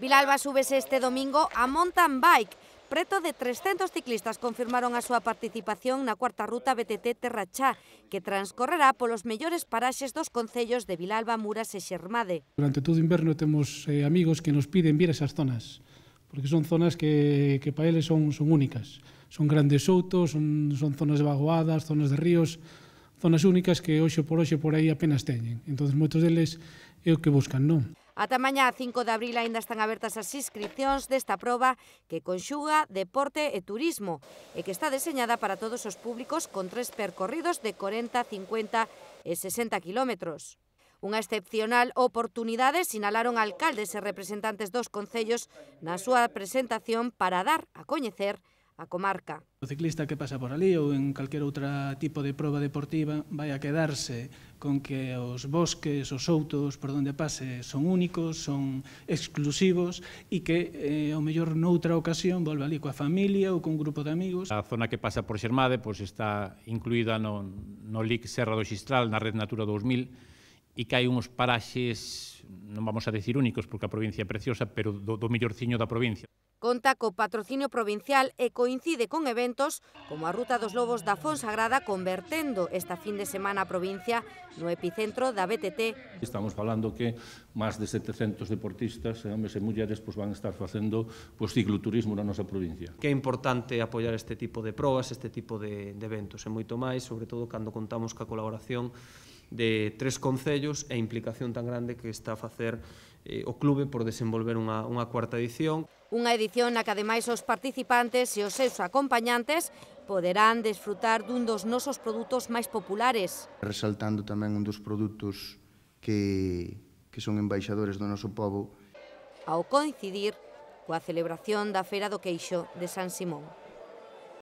Vilalba súbese este domingo a mountain bike. Preto de 300 ciclistas confirmaron a súa participación na cuarta ruta BTT Terrachá, que transcorrerá polos mellores paraxes dos concellos de Vilalba, Muras e Xermade. Durante todo o inverno temos eh, amigos que nos piden vir a esas zonas, porque son zonas que, que para eles son, son únicas. Son grandes soutos, son, son zonas de vagoadas, zonas de ríos, zonas únicas que hoxe por hoxe por aí apenas teñen. Entón, moitos deles é o que buscan, non? Ata mañá 5 de abril aínda están abertas as inscripcións desta proba que conxuga deporte e turismo e que está deseñada para todos os públicos con tres percorridos de 40, 50 e 60 kilómetros. Unha excepcional oportunidade sinalaron alcaldes e representantes dos concellos na súa presentación para dar a coñecer a comarca. O ciclista que pasa por ali ou en calquer outra tipo de proba deportiva vai a quedarse con que os bosques, os outos por onde pase son únicos, son exclusivos e que eh, ao mellor noutra ocasión volve ali coa familia ou con un grupo de amigos. A zona que pasa por Xermade pois, está incluída no, no LIC Serra do Xistral na Red Natura 2000 e que hai uns paraxes, non vamos a decir únicos, porque a provincia é preciosa, pero do, do mellorciño da provincia. Conta co patrocinio provincial e coincide con eventos como a Ruta dos Lobos da Fonsagrada convertendo esta fin de semana a provincia no epicentro da BTT. Estamos falando que máis de 700 deportistas, eh, homens e mulleres, pois van estar facendo pois, cicloturismo na nosa provincia. Que é importante apoiar este tipo de proas, este tipo de, de eventos, e moito máis, sobre todo cando contamos ca colaboración de tres concellos e implicación tan grande que está a facer eh, o clube por desenvolver unha, unha cuarta edición. Unha edición na que ademais os participantes e os seus acompañantes poderán desfrutar dun dos nosos produtos máis populares. Resaltando tamén un dos produtos que, que son embaixadores do noso povo. Ao coincidir coa celebración da Feira do Queixo de San Simón.